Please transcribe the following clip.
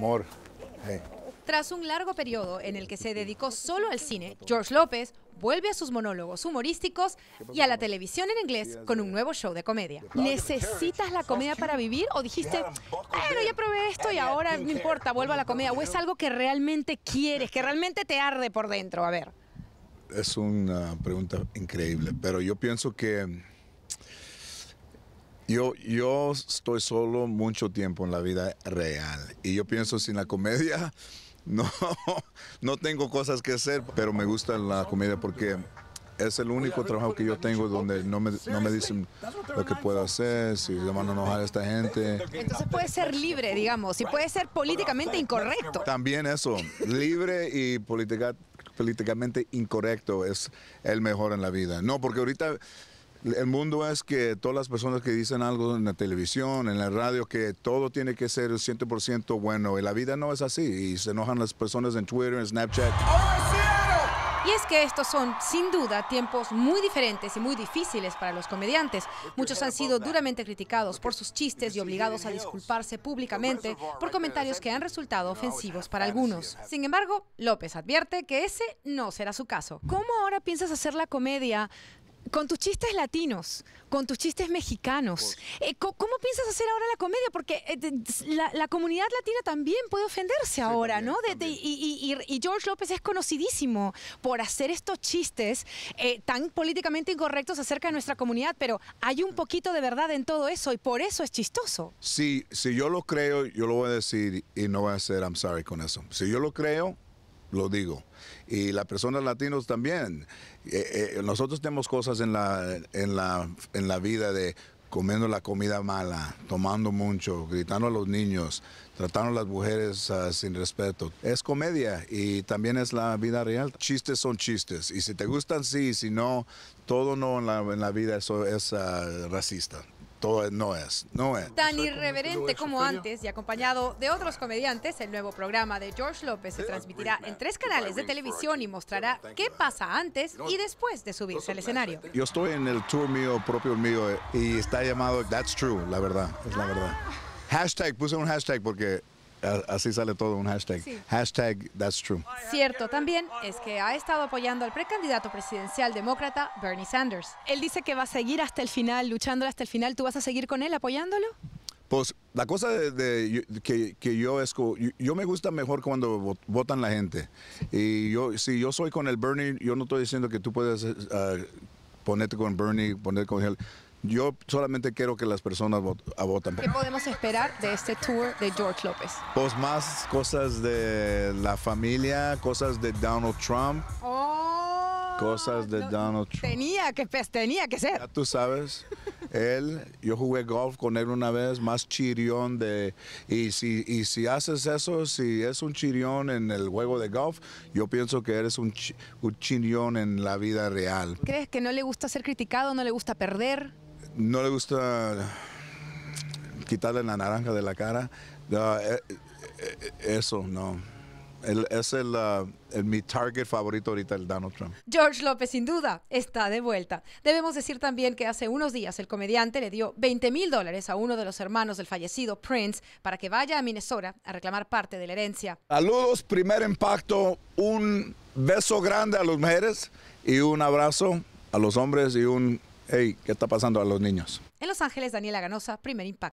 Amor. Tras un largo periodo en el que se dedicó solo al cine, George López vuelve a sus monólogos humorísticos y a la televisión en inglés con un nuevo show de comedia. ¿Necesitas la comedia para vivir o dijiste, bueno, ya probé esto y ahora no importa, vuelvo a la comedia? ¿O es algo que realmente quieres, que realmente te arde por dentro? A ver. Es una pregunta increíble, pero yo pienso que yo, yo estoy solo mucho tiempo en la vida real y yo pienso sin la comedia no, no tengo cosas que hacer, pero me gusta la comedia porque es el único trabajo que yo tengo donde no me, dicen lo que puedo hacer, si le van a enojar a esta gente. Entonces puede ser libre, digamos, y puede ser políticamente incorrecto. También eso, libre y políticamente incorrecto es el mejor en la vida. No, porque ahorita el mundo es que todas las personas que dicen algo en la televisión, en la radio, que todo tiene que ser 100% bueno. Y la vida no es así. Y se enojan las personas en Twitter, en Snapchat. Y es que estos son, sin duda, tiempos muy diferentes y muy difíciles para los comediantes. Muchos han sido duramente criticados por sus chistes y obligados a disculparse públicamente por comentarios que han resultado ofensivos para algunos. Sin embargo, López advierte que ese no será su caso. ¿Cómo ahora piensas hacer la comedia con tus chistes latinos, con tus chistes mexicanos. Eh, ¿cómo, piensas hacer ahora la comedia? Porque eh, la, comunidad latina también puede ofenderse ahora, ¿no? y, George López es conocidísimo por hacer estos chistes eh, tan políticamente incorrectos acerca de nuestra comunidad, pero hay un poquito de verdad en todo eso y por eso es chistoso. Sí, si yo lo creo, yo lo voy a decir y no voy a decir I'm sorry con eso. Si yo lo creo, lo digo. Y las personas latinos también. Eh, eh, nosotros tenemos cosas en la, en, la, vida de comiendo la comida mala, tomando mucho, gritando a los niños, tratando a las mujeres ah, sin respeto. Es comedia y también es la vida real. Chistes son chistes y si te gustan sí, si no, todo no en la, vida eso es ah, racista todo no es, no es. Tan irreverente como antes y acompañado de otros comediantes, el nuevo programa de George López se transmitirá en tres canales de televisión y mostrará qué pasa antes y después de subirse al escenario. Yo estoy en el tour mío, propio mío, eh, y está llamado That's True, la verdad, es la verdad. Ah. Hashtag, puse un hashtag porque Así sale todo un hashtag. Hashtag That's True. Cierto también es que ha estado apoyando al precandidato presidencial demócrata Bernie Sanders. Él dice que va a seguir hasta el final, luchando hasta el final. ¿Tú vas a seguir con él apoyándolo? Pues la cosa de, que, yo esco, yo, me gusta mejor cuando votan la gente. Y yo, si yo soy con el Bernie, yo no estoy diciendo que tú puedes eh, ponerte con Bernie, ponerte con él. Yo solamente quiero que las personas ah, voten. ¿Qué podemos esperar de este tour de George López? Pues más cosas de la familia, cosas de Donald Trump. Oh, cosas de Donald Trump. Tenía que, pues, tenía que ser. Ya tú sabes. él, yo jugué golf con él una vez, más chirión de... Y si, y si haces eso, si es un chirión en el juego de golf, yo pienso que eres un, un chirión en la vida real. ¿Crees que no le gusta ser criticado, no le gusta perder? no le gusta quitarle la naranja de la cara. Eh, eh, eh, eso no. es uh, mi target favorito ahorita, el Donald Trump. George López, sin duda, está de vuelta. Debemos decir también que hace unos días el comediante le dio 20 mil dólares a uno de los hermanos del fallecido Prince para que vaya a Minnesota a reclamar parte de la herencia. Saludos, primer impacto, un beso grande a las mujeres y un abrazo a los hombres y un hey, ¿qué está pasando a los niños? En Los Ángeles, Daniela Ganosa, primer impacto.